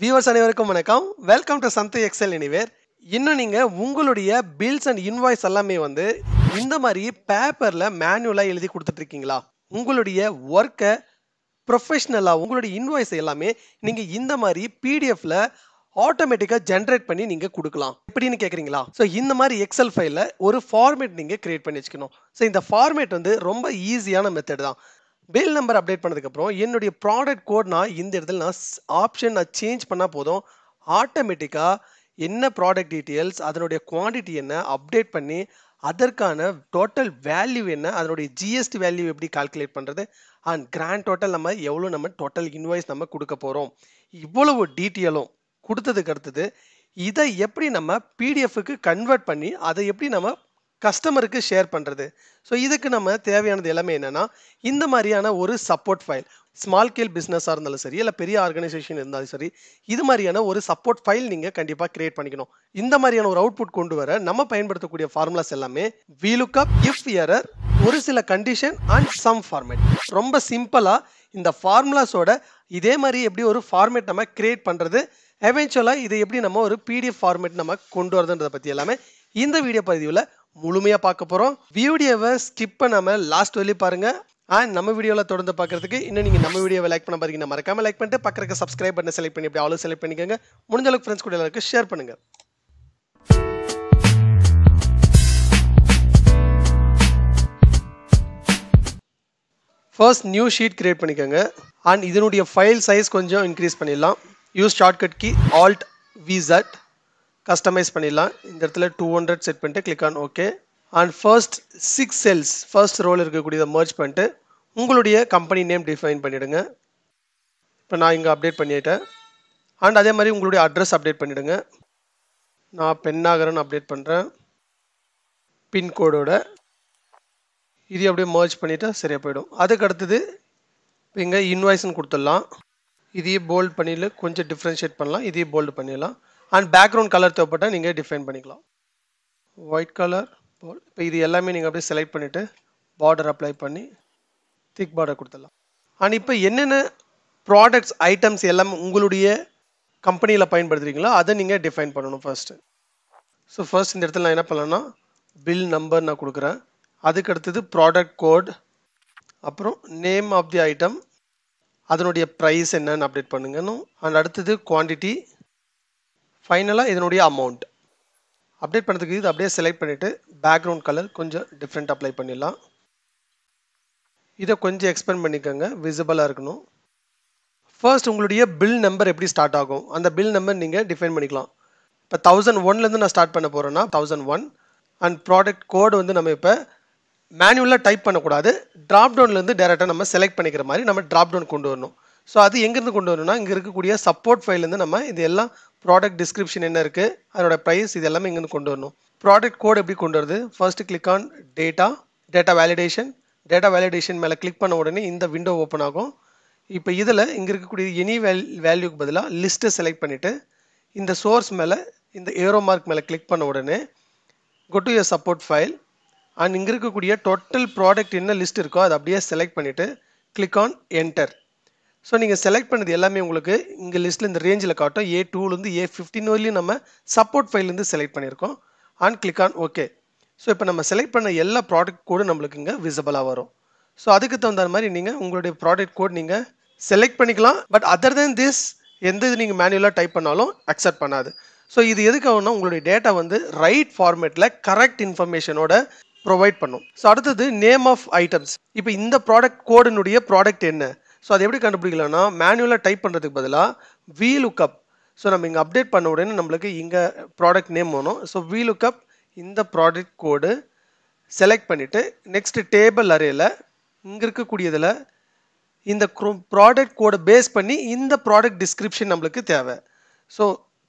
viewers அனைவருக்கும் வணக்கம் welcome to சந்தை எக்ஸல் எனிவேர் இன்னும் நீங்கள் உங்களுடைய பில்ஸ் அண்ட் இன்வாய்ஸ் எல்லாமே வந்து இந்த மாதிரி பேப்பரில் மேனுவலாக எழுதி கொடுத்துட்ருக்கீங்களா உங்களுடைய ஒர்க்கை ப்ரொஃபஷ்னலாக உங்களுடைய இன்வாய்ஸ் எல்லாமே நீங்கள் இந்த மாதிரி பிடிஎஃப்ல ஆட்டோமேட்டிக்காக ஜென்ரேட் பண்ணி நீங்கள் கொடுக்கலாம் எப்படின்னு கேட்குறீங்களா ஸோ இந்த மாதிரி எக்ஸல் ஃபைலில் ஒரு ஃபார்மேட் நீங்கள் கிரியேட் பண்ணி வச்சுக்கணும் ஸோ இந்த ஃபார்மேட் வந்து ரொம்ப ஈஸியான மெத்தட் தான் பில் நம்பர் அப்டேட் பண்ணதுக்கப்புறம் என்னுடைய ப்ராடக்ட் கோட் நான் இந்த இடத்துல நான் ஆப்ஷன் நான் சேஞ்ச் பண்ணால் போதும் ஆட்டோமேட்டிக்காக என்ன ப்ராடக்ட் டீட்டெயில்ஸ் அதனுடைய குவான்டிட்டி என்ன அப்டேட் பண்ணி அதற்கான டோட்டல் வேல்யூ என்ன அதனுடைய ஜிஎஸ்டி வேல்யூ எப்படி கால்குலேட் பண்ணுறது அண்ட் கிராண்ட் டோட்டல் நம்ம எவ்வளோ நம்ம டோட்டல் இன்வாய்ஸ் நம்ம கொடுக்க போகிறோம் இவ்வளவு டீட்டெயிலும் கொடுத்ததுக்கு அடுத்தது இதை எப்படி நம்ம பிடிஎஃப்க்கு கன்வெர்ட் பண்ணி அதை எப்படி நம்ம கஸ்டமருக்கு ஷேர் பண்ணுறது ஸோ இதுக்கு நம்ம தேவையானது எல்லாமே என்னென்னா இந்த மாதிரியான ஒரு சப்போர்ட் ஃபைல் ஸ்மால் ஸ்கேல் பிஸ்னஸாக இருந்தாலும் சரி இல்லை பெரிய ஆர்கனைசேஷன் இருந்தாலும் சரி இது மாதிரியான ஒரு சப்போர்ட் ஃபைல் நீங்கள் கண்டிப்பாக கிரியேட் பண்ணிக்கணும் இந்த மாதிரியான ஒரு அவுட்புட் கொண்டு வர நம்ம பயன்படுத்தக்கூடிய ஃபார்முலாஸ் எல்லாமே we look up if error ஒரு சில கண்டிஷன் அண்ட் சம் ஃபார்மேட் ரொம்ப சிம்பிளாக இந்த ஃபார்முலாஸோட இதே மாதிரி எப்படி ஒரு ஃபார்மேட் நம்ம கிரியேட் பண்ணுறது எவென்ச்சுவலாக இதை எப்படி நம்ம ஒரு பிடிஎஃப் ஃபார்மேட் நம்ம கொண்டு வரதுன்றதை பற்றி எல்லாமே இந்த வீடியோ பதிவில் முழுமையாக பார்க்க போகிறோம் வீடியோவை ஸ்கிப் பண்ணாமல் லாஸ்ட் வரையும் பாருங்கள் அண்ட் நம்ம வீடியோவில் தொடர்ந்து பார்க்குறதுக்கு இன்னும் நீங்கள் நம்ம வீடியோவை லைக் பண்ண பார்த்தீங்கன்னா மறக்காமல் லைக் பண்ணிட்டு பக்கத்துக்கு சப்ஸ்கிரைப் பண்ண செலக்ட் பண்ணி இப்படி அவ்வளோ செலக்ட் பண்ணிக்கோங்க முடிஞ்ச அளவுக்கு ஃப்ரெண்ட்ஸ் கூட எல்லாருக்கும் ஷேர் பண்ணுங்கள் ஃபர்ஸ்ட் நியூ ஷீட் கிரியேட் பண்ணிக்கோங்க அண்ட் இதனுடைய ஃபைல் சைஸ் கொஞ்சம் இன்க்ரீஸ் பண்ணிடலாம் யூஸ் ஷார்ட்கட் கி ஆல்ட் விசட் கஸ்டமைஸ் பண்ணிடலாம் இந்த இடத்துல டூ ஹண்ட்ரட் செட் பண்ணிட்டு click on okay and first six cells first row இருக்கக்கூடியதை மர்ச் பண்ணிட்டு உங்களுடைய கம்பெனி நேம் டிஃபைன் பண்ணிவிடுங்க இப்போ நான் இங்கே அப்டேட் பண்ணிட்டேன் அண்ட் அதே மாதிரி உங்களுடைய அட்ரஸ் அப்டேட் பண்ணிவிடுங்க நான் பெண்ணாகரன் அப்டேட் பண்ணுறேன் பின்கோடோட இது அப்படியே மர்ச் பண்ணிவிட்டா சரியாக போயிடும் அதுக்கு அடுத்தது இப்போ இங்கே இன்வாய்ஸ்ன்னு கொடுத்துடலாம் இதையே போல்டு பண்ணிடல கொஞ்சம் டிஃப்ரென்ஷியேட் பண்ணலாம் இதையே போல்டு பண்ணிடலாம் அண்ட் பேக்ரவுண்ட் கலர் தேவைப்பட்டால் நீங்கள் டிஃபைன் பண்ணிக்கலாம் ஒயிட் கலர் இப்போ இது எல்லாமே நீங்கள் அப்படியே செலக்ட் பண்ணிவிட்டு பார்டர் அப்ளை பண்ணி திக் பார்டர் கொடுத்துடலாம் அண்ட் இப்போ என்னென்ன ப்ராடக்ட்ஸ் ஐட்டம்ஸ் எல்லாம் உங்களுடைய கம்பெனியில் பயன்படுத்துகிறீங்களோ அதை நீங்கள் டிஃபைன் பண்ணணும் ஃபர்ஸ்ட்டு ஸோ ஃபர்ஸ்ட் இந்த இடத்துல நான் என்ன பண்ணலன்னா பில் நம்பர் நான் கொடுக்குறேன் அதுக்கு அடுத்தது ப்ராடக்ட் கோட் அப்புறம் நேம் ஆஃப் தி ஐட்டம் அதனுடைய ப்ரைஸ் என்னன்னு அப்டேட் பண்ணுங்கன்னு அண்ட் அடுத்தது குவான்டிட்டி ஃபைனலாக இதனுடைய அமௌண்ட் அப்டேட் பண்ணுறதுக்கு இது அப்படியே செலக்ட் பண்ணிவிட்டு பேக்ரவுண்ட் கலர் கொஞ்சம் டிஃப்ரெண்ட் அப்ளை பண்ணிடலாம் இதை கொஞ்சம் எக்ஸ்பெண்ட் பண்ணிக்கோங்க விசிபிளாக இருக்கணும் ஃபர்ஸ்ட் உங்களுடைய பில் நம்பர் எப்படி ஸ்டார்ட் ஆகும் அந்த பில் நம்பர் நீங்கள் டிஃபைன் பண்ணிக்கலாம் இப்போ தௌசண்ட் ஒன்லேருந்து நான் ஸ்டார்ட் பண்ண போகிறேன்னா thousand one and product code வந்து நம்ம இப்போ மேனுவலாக டைப் பண்ணக்கூடாது ட்ராப்டவுன்லேருந்து டேரெக்டாக நம்ம செலக்ட் பண்ணிக்கிற மாதிரி நம்ம ட்ராப் டவுன் கொண்டு வரணும் ஸோ அது எங்கேருந்து கொண்டு வரணும்னா இங்கே இருக்கக்கூடிய சப்போர்ட் ஃபைல்லேருந்து நம்ம இது எல்லாம் ப்ராடக்ட் டிஸ்கிரிப்ஷன் என்ன இருக்குது அதோட ப்ரைஸ் இது எல்லாமே இங்கேருந்து கொண்டு வரணும் ப்ராடக்ட் கோட் எப்படி கொண்டு வருது first click on data data validation data validation மேலே கிளிக் பண்ண உடனே இந்த விண்டோ ஓப்பன் ஆகும் இப்போ இதில் இங்கே இருக்கக்கூடிய எனி வேல் வேல்யூக்கு பதிலாக லிஸ்ட்டை செலக்ட் பண்ணிவிட்டு இந்த சோர்ஸ் மேலே இந்த ஏரோ மார்க் மேலே கிளிக் பண்ண உடனே go to your support file and இங்கே இருக்கக்கூடிய டோட்டல் ப்ராடக்ட் என்ன லிஸ்ட் இருக்கோ அதை அப்படியே செலக்ட் பண்ணிவிட்டு கிளிக் ஆன் என்டர் ஸோ நீங்கள் செலக்ட் பண்ணது எல்லாமே உங்களுக்கு இங்கே லிஸ்ட்டில் இந்த ரேஞ்சில் காட்டும் ஏ டூலேருந்து ஏ ஃபிஃப்டின் வரையிலும் நம்ம சப்போர்ட் ஃபைல்லேருந்து செலக்ட் பண்ணியிருக்கோம் on click on okay so இப்போ நம்ம செலக்ட் பண்ண எல்லா ப்ராடக்ட் கோடும் நம்மளுக்கு இங்கே விசபிளாக வரும் ஸோ அதுக்கு தகுந்த மாதிரி நீங்கள் உங்களுடைய ப்ராடக்ட் கோட் நீங்கள் செலக்ட் பண்ணிக்கலாம் பட் அதர் தென் திஸ் எந்த இது நீங்கள் மேனுவலாக டைப் பண்ணாலும் அக்செப்ட் பண்ணாது ஸோ இது எதுக்கு ஆகும்னா உங்களுடைய டேட்டா வந்து ரைட் ஃபார்மேட்டில் கரெக்ட் இன்ஃபர்மேஷனோட ப்ரொவைட் பண்ணும் ஸோ அடுத்தது நேம் ஆஃப் ஐட்டம்ஸ் இப்போ இந்த ப்ராடக்ட் கோடினுடைய ப்ராடக்ட் என்ன ஸோ அது எப்படி கண்டுபிடிக்கலாம்னா மேனுவலாக டைப் பண்ணுறதுக்கு பதிலாக வி லுக்கப் ஸோ நம்ம இங்கே அப்டேட் பண்ண உடனே நம்மளுக்கு இங்கே ப்ராடக்ட் நேம் வேணும் ஸோ வி லுக்கப் இந்த ப்ராடக்ட் கோடு செலக்ட் பண்ணிவிட்டு நெக்ஸ்ட்டு டேபிள் அறையில் இங்கே இருக்கக்கூடியதில் இந்த ப்ராடக்ட் கோடை பேஸ் பண்ணி இந்த ப்ராடக்ட் டிஸ்கிரிப்ஷன் நம்மளுக்கு தேவை ஸோ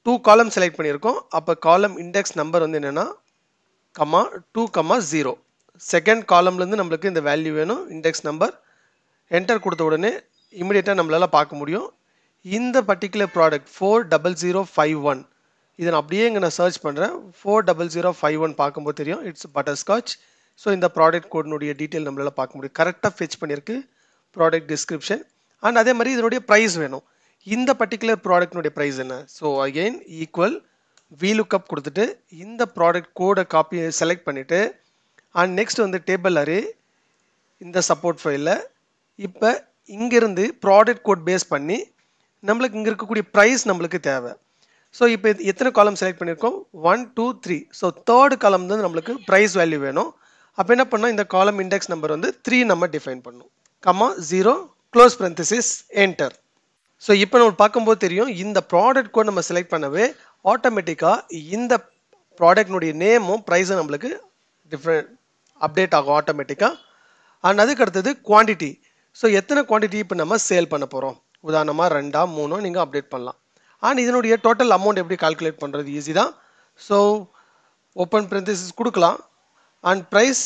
டூ காலம் செலக்ட் பண்ணியிருக்கோம் அப்போ காலம் இண்டெக்ஸ் நம்பர் வந்து என்னென்னா comma two comma zero second காலம்லேருந்து நம்மளுக்கு இந்த வேல்யூ வேணும் இண்டெக்ஸ் நம்பர் என்டர் கொடுத்த உடனே இமிடியேட்டாக நம்மளால் பார்க்க முடியும் இந்த particular product four double zero five one இதை நான் அப்படியே இங்கே நான் சர்ச் பண்ணுறேன் four double zero five one பார்க்கும்போது தெரியும் இட்ஸ் பட்டர் ஸ்காட்ச் ஸோ இந்த ப்ராடக்ட் கோடினுடைய டீட்டெயில் நம்மளால் பார்க்க முடியும் கரெக்டாக ஃபெச் பண்ணியிருக்கு ப்ராடக்ட் டிஸ்கிரிப்ஷன் அண்ட் அதே மாதிரி இதனுடைய ப்ரைஸ் வேணும் இந்த பர்டிகுலர் ப்ராடக்ட்னுடைய ப்ரைஸ் என்ன so again equal we lookup கொடுத்துட்டு இந்த ப்ராடக்ட் கோடை காப்பி செலக்ட் பண்ணிவிட்டு அண்ட் நெக்ஸ்ட் வந்து டேபிள் அரே இந்த சப்போர்ட் ஃபைலில் இப்போ இங்கேருந்து ப்ராடக்ட் கோட் பேஸ் பண்ணி நம்மளுக்கு இங்கே இருக்கக்கூடிய ப்ரைஸ் நம்மளுக்கு தேவை ஸோ இப்போ எத்தனை காலம் செலக்ட் பண்ணியிருக்கோம் one two three so third column வந்து நம்மளுக்கு ப்ரைஸ் வேல்யூ வேணும் அப்போ என்ன பண்ணோம் இந்த காலம் இண்டெக்ஸ் நம்பர் வந்து த்ரீ நம்ம டிஃபைன் பண்ணும் comma zero close parenthesis enter so இப்போ நம்ம பார்க்கும்போது தெரியும் இந்த ப்ராடக்ட் கோட் நம்ம செலக்ட் பண்ணவே ஆட்டோமேட்டிக்காக இந்த ப்ராடக்ட்னுடைய நேமும் ப்ரைஸும் நம்மளுக்கு டிஃப்ரெண்ட் அப்டேட் ஆகும் ஆட்டோமேட்டிக்காக அண்ட் அதுக்கு அடுத்தது குவான்டிட்டி ஸோ எத்தனை குவான்டிட்டி இப்போ நம்ம சேல் பண்ண போகிறோம் உதாரணமாக ரெண்டா மூணோ நீங்கள் அப்டேட் பண்ணலாம் அண்ட் இதனுடைய டோட்டல் அமௌண்ட் எப்படி கால்குலேட் பண்ணுறது ஈஸி தான் ஸோ ஓப்பன் பிரிந்தசிஸ் கொடுக்கலாம் and price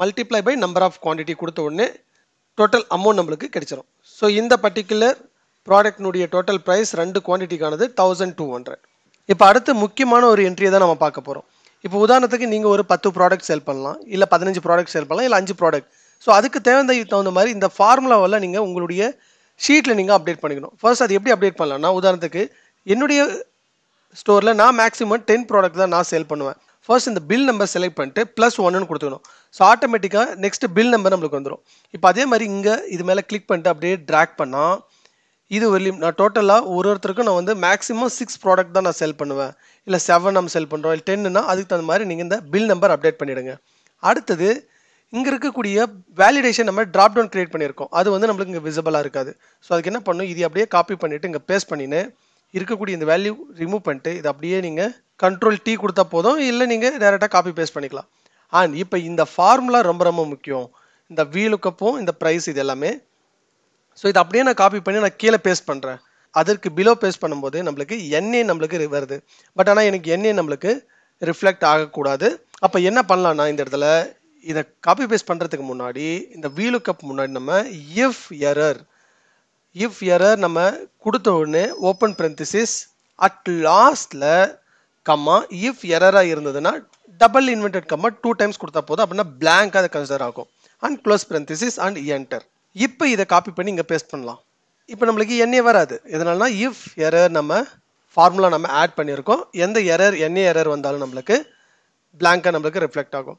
multiply by number of quantity கொடுத்த உடனே டோட்டல் அமௌண்ட் நம்மளுக்கு கிடைச்சிரும் ஸோ இந்த பர்டிகுலர் ப்ராடக்ட்னுடைய டோட்டல் ப்ரைஸ் ரெண்டு குவான்டிட்டிக்கானது தௌசண்ட் டூ ஹண்ட்ரட் இப்போ அடுத்து முக்கியமான ஒரு என்ட்ரியை தான் நம்ம பார்க்க போகிறோம் இப்போ உதாரணத்துக்கு நீங்கள் ஒரு பத்து ப்ராடக்ட் சேல் பண்ணலாம் இல்லை பதினஞ்சு ப்ராடக்ட் சேல் பண்ணலாம் இல்லை அஞ்சு ப்ராடக்ட் ஸோ அதுக்கு தேவை தகுந்த மாதிரி இந்த ஃபார்முலாவெல்லாம் நீங்கள் உங்களுடைய ஷீட்டில் நீங்கள் அப்டேட் பண்ணிக்கணும் ஃபர்ஸ்ட் அது எப்படி அப்டேட் பண்ணலாம்னா உதாரணத்துக்கு என்னுடைய ஸ்டோரில் நான் மேக்ஸிமம் டென் ப்ராடக்ட் தான் நான் சேல் பண்ணுவேன் ஃபர்ஸ்ட் இந்த பில் நம்பர் செலக்ட் பண்ணிட்டு ப்ளஸ் ஒன்னு கொடுத்துக்கணும் ஸோ ஆட்டோமேட்டிக்காக நெக்ஸ்ட் பில் நம்பர் நம்மளுக்கு வந்துடும் இப்போ அதே மாதிரி இங்கே இது மேலே கிளிக் பண்ணிட்டு அப்படியே ட்ராக் பண்ணால் இது வரலையும் நான் டோட்டலாக ஒரு ஒருத்தருக்கும் நான் வந்து மேக்ஸிமம் சிக்ஸ் ப்ராடக்ட் தான் நான் செல் பண்ணுவேன் இல்லை செவன் நம்ம செல் பண்ணுறோம் இல்லை டென்னுனா அதுக்கு தகுந்த மாதிரி நீங்கள் இந்த பில் நம்பர் அப்டேட் பண்ணிவிடுங்க அடுத்தது இங்கே இருக்கக்கூடிய வேலிடேஷன் நம்ம ட்ராப் டவுன் கிரியேட் பண்ணியிருக்கோம் அது வந்து நம்மளுக்கு இங்கே விசிபிளாக இருக்காது ஸோ அதுக்கு என்ன பண்ணும் இது அப்படியே காப்பி பண்ணிவிட்டு இங்கே பேஸ்ட் பண்ணின்னு இருக்கக்கூடிய இந்த வேல்யூ ரிமூவ் பண்ணிட்டு இது அப்படியே நீங்கள் கண்ட்ரோல் டீ கொடுத்தா போதும் இல்லை நீங்கள் டேரெக்டாக காப்பி பேஸ்ட் பண்ணிக்கலாம் அண்ட் இப்போ இந்த ஃபார்முலா ரொம்ப ரொம்ப முக்கியம் இந்த வீலுக்கப்பும் இந்த ப்ரைஸ் இது எல்லாமே ஸோ இது அப்படியே நான் காப்பி பண்ணி நான் கீழே பேஸ்ட் பண்ணுறேன் அதற்கு பிலோ பேஸ்ட் பண்ணும்போது நம்மளுக்கு எண்ணெய் நம்மளுக்கு வருது பட் ஆனால் எனக்கு எண்ணெய் நம்மளுக்கு ரிஃப்ளெக்ட் ஆகக்கூடாது அப்போ என்ன பண்ணலாம்னா இந்த இடத்துல இதை காப்பி பேஸ்ட் பண்ணுறதுக்கு முன்னாடி இந்த வீலுக்கப் முன்னாடி நம்ம இஃப் எரர் இஃப் எரர் நம்ம கொடுத்த உடனே ஓப்பன் பிரந்திசிஸ் அட் லாஸ்டில் கம்மா இஃப் எரராக இருந்ததுன்னா double inverted comma two times கொடுத்தா போதும் அப்படின்னா பிளாங்காக அதை கன்சிடர் ஆகும் and close parenthesis and enter இப்போ இதை காப்பி பண்ணி இங்கே பேஸ்ட் பண்ணலாம் இப்போ நம்மளுக்கு எண்ணே வராது எதனால்னா இஃப் எரர் நம்ம ஃபார்முலா நம்ம ஆட் பண்ணியிருக்கோம் எந்த எரர் என்ன எரர் வந்தாலும் நம்மளுக்கு பிளாங்காக நம்மளுக்கு ரிஃப்ளெக்ட் ஆகும்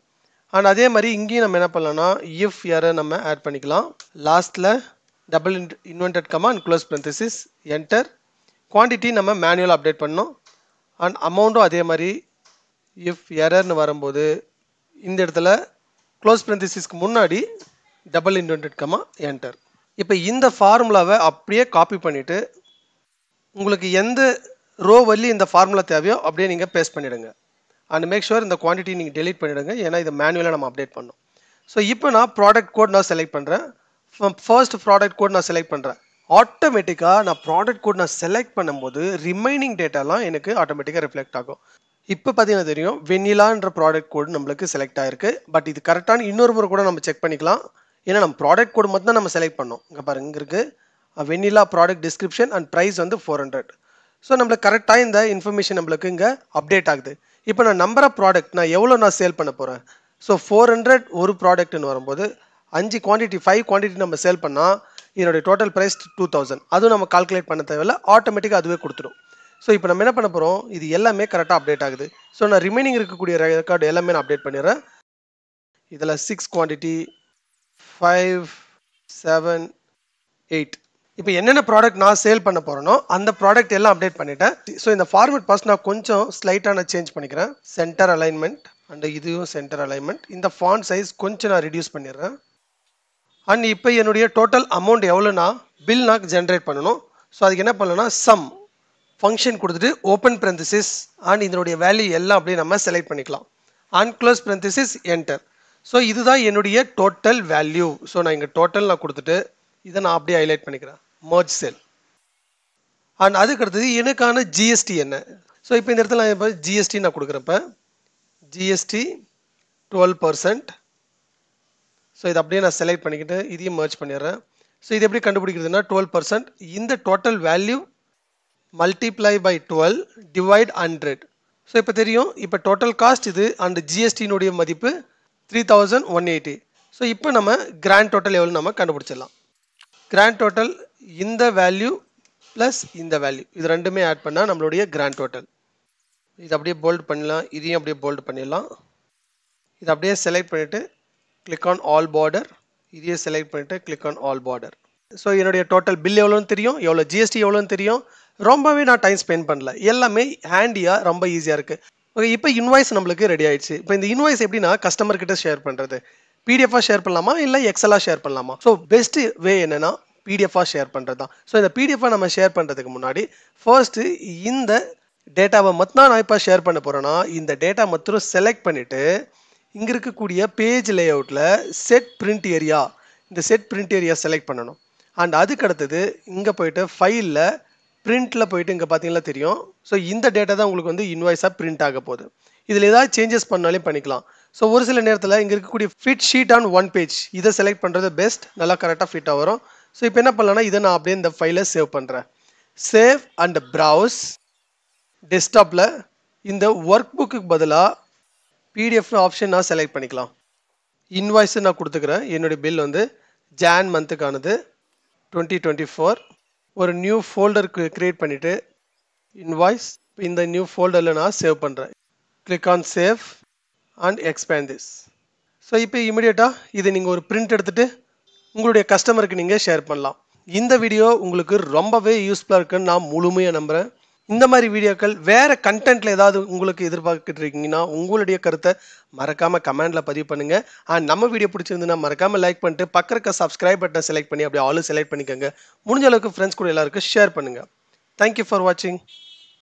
அண்ட் அதே மாதிரி இங்கேயும் நம்ம என்ன பண்ணலாம்னா இஃப் யாரை நம்ம ஆட் பண்ணிக்கலாம் லாஸ்ட்டில் double in inverted comma and close parenthesis enter quantity நம்ம மேனுவல் அப்டேட் பண்ணோம் அண்ட் அமௌண்ட்டும் அதே மாதிரி இஃப் எரர்னு வரும்போது இந்த இடத்துல க்ளோஸ் பிரந்தசிஸ்க்கு முன்னாடி டபுள் இன்வென்டட் கமா என்டர் இப்போ இந்த ஃபார்முலாவை அப்படியே காப்பி பண்ணிவிட்டு உங்களுக்கு எந்த ரோ வழி இந்த ஃபார்முலா தேவையோ அப்படியே நீங்கள் பேஸ்ட் பண்ணிவிடுங்க அண்ட் மேக் ஷுர் இந்த குவான்டிட்டி நீங்கள் டெலிட் பண்ணிவிடுங்க ஏன்னா இது மேனுவலாக நம்ம அப்டேட் பண்ணும் ஸோ இப்போ நான் ப்ராடக்ட் கோட் நான் செலக்ட் பண்ணுறேன் ஃபர்ஸ்ட் ப்ராடக்ட் கோட் நான் செலக்ட் பண்ணுறேன் ஆட்டோமேட்டிக்காக நான் ப்ராடக்ட் கோட் நான் செலக்ட் பண்ணும்போது ரிமைனிங் டேட்டாலாம் எனக்கு ஆட்டோமேட்டிக்காக ரிஃப்ளெக்ட் ஆகும் இப்போ பார்த்தீங்கன்னா தெரியும் வெண்ணிலான்ற ப்ராடக்ட் கோடு நம்மளுக்கு செலக்ட் ஆகிருக்கு பட் இது கரெக்டான இன்னொரு முறை கூட நம்ம செக் பண்ணிக்கலாம் ஏன்னா நம்ம ப்ராடக்ட் கோடு மட்டும் தான் நம்ம செலக்ட் பண்ணோம் இங்கே பாருங்க இங்கே இருக்குது vanilla product description and price வந்து ஃபோர் ஹண்ட்ரட் ஸோ நம்மளுக்கு கரெக்டாக இந்த இன்ஃபர்மேஷன் நம்மளுக்கு இங்கே அப்டேட் ஆகுது இப்போ நான் நம்பர் ஆஃப் ப்ராடக்ட் நான் எவ்வளோ நான் சேல் பண்ண போகிறேன் ஸோ ஃபோர் ஹண்ட்ரட் ஒரு ப்ராடக்ட்னு வரும்போது அஞ்சு குவான்டிட்டி ஃபைவ் குவான்டிட்டி நம்ம சேல் பண்ணால் இதனுடைய டோட்டல் ப்ரைஸ் டூ தௌசண்ட் அதுவும் நம்ம கால்குலேட் பண்ண தேவையில்ல ஆட்டோமேட்டிக்காக அதுவே கொடுத்துடும் ஸோ இப்போ நம்ம என்ன பண்ண போகிறோம் இது எல்லாமே கரெக்டாக அப்டேட் ஆகுது ஸோ நான் ரிமைனிங் இருக்கக்கூடிய ரெக்கார்டு எல்லாமே நான் அப்டேட் பண்ணிடுறேன் இதில் six quantity five seven eight இப்போ என்னென்ன ப்ராடக்ட் நான் சேல் பண்ண போகிறேனோ அந்த ப்ராடக்ட் எல்லாம் அப்டேட் பண்ணிட்டேன் ஸோ இந்த ஃபார்மேட் பாஸ் நான் கொஞ்சம் ஸ்லைட்டாக நான் சேஞ்ச் பண்ணிக்கிறேன் சென்டர் அலைன்மெண்ட் அண்ட் இதுவும் சென்டர் அலைன்மெண்ட் இந்த ஃபாண்ட் சைஸ் கொஞ்சம் நான் ரிடியூஸ் பண்ணிடுறேன் அண்ட் இப்போ என்னுடைய டோட்டல் அமௌண்ட் எவ்வளோன்னா பில் நான் ஜென்ரேட் பண்ணணும் ஸோ அதுக்கு என்ன பண்ணலன்னா சம் ஃபங்க்ஷன் கொடுத்துட்டு ஓப்பன் பிரந்தசிஸ் அண்ட் இதனுடைய வேல்யூ எல்லாம் அப்படியே நம்ம செலக்ட் பண்ணிக்கலாம் and close parenthesis enter so இதுதான் என்னுடைய டோட்டல் வேல்யூ ஸோ நான் இங்கே டோட்டல் நான் கொடுத்துட்டு இதை நான் அப்படியே ஹைலைட் பண்ணிக்கிறேன் மர்ஜ் செல் அண்ட் அதுக்கடுத்தது எனக்கான ஜிஎஸ்டி என்ன ஸோ இப்போ இந்த இடத்துல நான் இப்போ ஜிஎஸ்டி நான் கொடுக்குறப்ப ஜிஎஸ்டி டுவெல் பர்சன்ட் ஸோ இது அப்படியே நான் செலக்ட் பண்ணிக்கிட்டு இதையும் மர்ச் பண்ணிடுறேன் ஸோ இது எப்படி கண்டுபிடிக்கிறதுனா டுவெல் பர்சன்ட் இந்த total value multiply by twelve divide hundred so இப்போ தெரியும் இப்போ டோட்டல் காஸ்ட் இது அண்ட் ஜிஎஸ்டினுடைய மதிப்பு three thousand one eighty so இப்போ நம்ம கிராண்ட் டோட்டல் எவ்வளோ நம்ம கண்டுபிடிச்சிடலாம் கிராண்ட் டோட்டல் இந்த வேல்யூ ப்ளஸ் இந்த வேல்யூ இது ரெண்டுமே ஆட் பண்ணால் நம்மளுடைய கிராண்ட் டோட்டல் இது அப்படியே போல்டு பண்ணலாம் இதையும் அப்படியே போல்டு பண்ணிடலாம் இது அப்படியே செலக்ட் பண்ணிவிட்டு கிளிக் ஆன் ஆல் பார்டர் இதையே செலக்ட் பண்ணிவிட்டு click on all border so என்னுடைய டோட்டல் பில் எவ்வளோன்னு தெரியும் எவ்வளோ ஜிஎஸ்டி எவ்வளோன்னு தெரியும் ரொம்பவே நான் டைம் ஸ்பெண்ட் பண்ணல எல்லாமே ஹேண்டியாக ரொம்ப ஈஸியாக இருக்குது ஓகே இப்போ இன்வாய்ஸ் நம்மளுக்கு ரெடி ஆயிடுச்சு இப்போ இந்த இன்வாய்ஸ் எப்படின்னா கஸ்டமர் கிட்ட ஷேர் பண்ணுறது பிடிஎஃபாக ஷேர் பண்ணலாமா இல்லை எக்ஸலாக ஷேர் பண்ணலாமா ஸோ பெஸ்ட்டு வே என்னென்னா பிடிஎஃபாக ஷேர் பண்ணுறது தான் ஸோ இந்த பிடிஎஃபை நம்ம ஷேர் பண்ணுறதுக்கு முன்னாடி ஃபர்ஸ்ட்டு இந்த டேட்டாவை மொத்தம் நான் இப்போ ஷேர் பண்ண போகிறேன்னா இந்த டேட்டா மொத்தம் செலக்ட் பண்ணிவிட்டு இங்கே இருக்கக்கூடிய பேஜ் லேஅவுட்டில் செட் பிரிண்ட் ஏரியா இந்த செட் பிரிண்ட் ஏரியா செலக்ட் பண்ணணும் அண்ட் அதுக்கு அடுத்தது இங்கே போயிட்டு ஃபைலில் பிரிண்ட்டில் போயிட்டு இங்கே பார்த்தீங்கன்னா தெரியும் ஸோ இந்த டேட்டா தான் உங்களுக்கு வந்து இன்வாய்ஸாக பிரிண்ட் ஆக போகுது இதில் ஏதாவது சேஞ்சஸ் பண்ணாலே பண்ணிக்கலாம் ஸோ ஒரு சில நேரத்தில் இங்கே இருக்கக்கூடிய fit sheet on one page இதை செலக்ட் பண்ணுறது பெஸ்ட் நல்லா கரெக்டாக ஃபிட்டாக வரும் ஸோ இப்போ என்ன பண்ணலான்னா இதை நான் அப்படியே இந்த ஃபைலை சேவ் பண்ணுறேன் சேவ் அண்ட் ப்ரௌஸ் டெஸ்க்டாப்பில் இந்த ஒர்க் புக்குக்கு பதிலாக பிடிஎஃப்னு ஆப்ஷன் நான் செலக்ட் பண்ணிக்கலாம் இன்வாய்ஸு நான் கொடுத்துக்கிறேன் என்னுடைய பில் வந்து ஜான் மந்த்துக்கானது டுவெண்ட்டி டுவெண்ட்டி ஃபோர் ஒரு நியூ ஃபோல்டருக்கு க்ரியேட் பண்ணிவிட்டு இன்வாய்ஸ் இந்த நியூ ஃபோல்டரில் நான் சேவ் பண்ணுறேன் click on save and expand this so இப்போ இமீடியட்டாக இது நீங்கள் ஒரு பிரிண்ட் எடுத்துகிட்டு உங்களுடைய கஸ்டமருக்கு நீங்கள் ஷேர் பண்ணலாம் இந்த வீடியோ உங்களுக்கு ரொம்பவே யூஸ்ஃபுல்லாக இருக்குன்னு நான் முழுமையாக நம்புகிறேன் இந்த மாதிரி வீடியோக்கள் வேறு கண்டென்ட்டில் ஏதாவது உங்களுக்கு எதிர்பார்க்கிட்டு இருக்கீங்கன்னா உங்களுடைய கருத்தை மறக்காமல் கமெண்ட்டில் பதிவு பண்ணுங்கள் அண்ட் நம்ம வீடியோ பிடிச்சிருந்துன்னா மறக்காமல் லைக் பண்ணிட்டு பக்கம் சப்ஸ்கிரைப் பட்டனை செலக்ட் பண்ணி அப்படியே ஆளு செலக்ட் பண்ணிக்கோங்க முடிஞ்ச அளவுக்கு ஃப்ரெண்ட்ஸ் கூட எல்லாருக்கும் ஷேர் பண்ணுங்கள் தேங்க்யூ ஃபார் வாட்சிங்